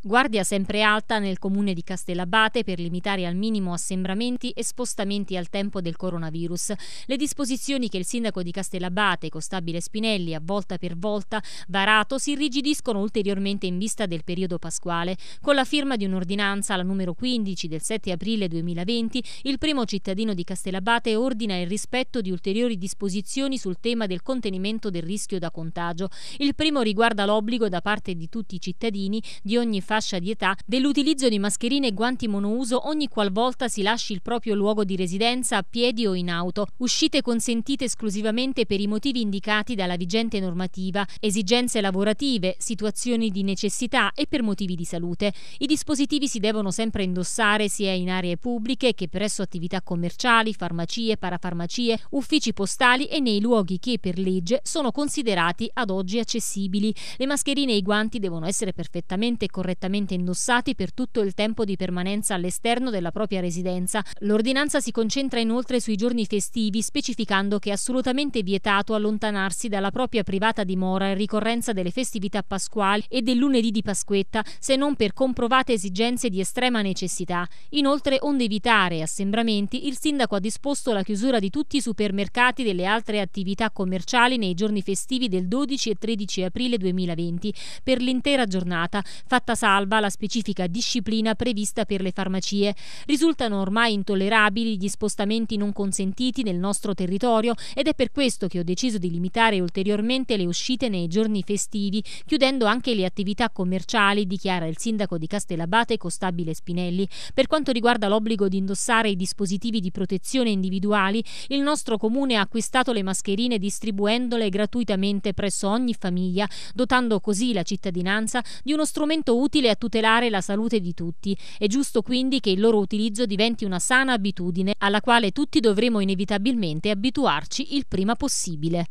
Guardia sempre alta nel comune di Castellabate per limitare al minimo assembramenti e spostamenti al tempo del coronavirus. Le disposizioni che il sindaco di Castellabate, Costabile Spinelli, a volta per volta varato, si irrigidiscono ulteriormente in vista del periodo pasquale. Con la firma di un'ordinanza, la numero 15 del 7 aprile 2020, il primo cittadino di Castellabate ordina il rispetto di ulteriori disposizioni sul tema del contenimento del rischio da contagio. Il primo riguarda l'obbligo da parte di tutti i cittadini di ogni fascia di età dell'utilizzo di mascherine e guanti monouso ogni qualvolta si lasci il proprio luogo di residenza a piedi o in auto, uscite consentite esclusivamente per i motivi indicati dalla vigente normativa, esigenze lavorative, situazioni di necessità e per motivi di salute. I dispositivi si devono sempre indossare sia in aree pubbliche che presso attività commerciali, farmacie, parafarmacie, uffici postali e nei luoghi che per legge sono considerati ad oggi accessibili. Le mascherine e i guanti devono essere perfettamente e correttamente perfettamente indossati per tutto il tempo di permanenza all'esterno della propria residenza. L'ordinanza si concentra inoltre sui giorni festivi, specificando che è assolutamente vietato allontanarsi dalla propria privata dimora in ricorrenza delle festività pasquali e del lunedì di Pasquetta, se non per comprovate esigenze di estrema necessità. Inoltre, onde evitare assembramenti, il sindaco ha disposto la chiusura di tutti i supermercati e delle altre attività commerciali nei giorni festivi del 12 e 13 aprile 2020 per l'intera giornata, fatta salva salva la specifica disciplina prevista per le farmacie. Risultano ormai intollerabili gli spostamenti non consentiti nel nostro territorio ed è per questo che ho deciso di limitare ulteriormente le uscite nei giorni festivi, chiudendo anche le attività commerciali, dichiara il sindaco di Castellabate Costabile Spinelli. Per quanto riguarda l'obbligo di indossare i dispositivi di protezione individuali, il nostro comune ha acquistato le mascherine distribuendole gratuitamente presso ogni famiglia, dotando così la cittadinanza di uno strumento utile utile a tutelare la salute di tutti. È giusto quindi che il loro utilizzo diventi una sana abitudine alla quale tutti dovremo inevitabilmente abituarci il prima possibile.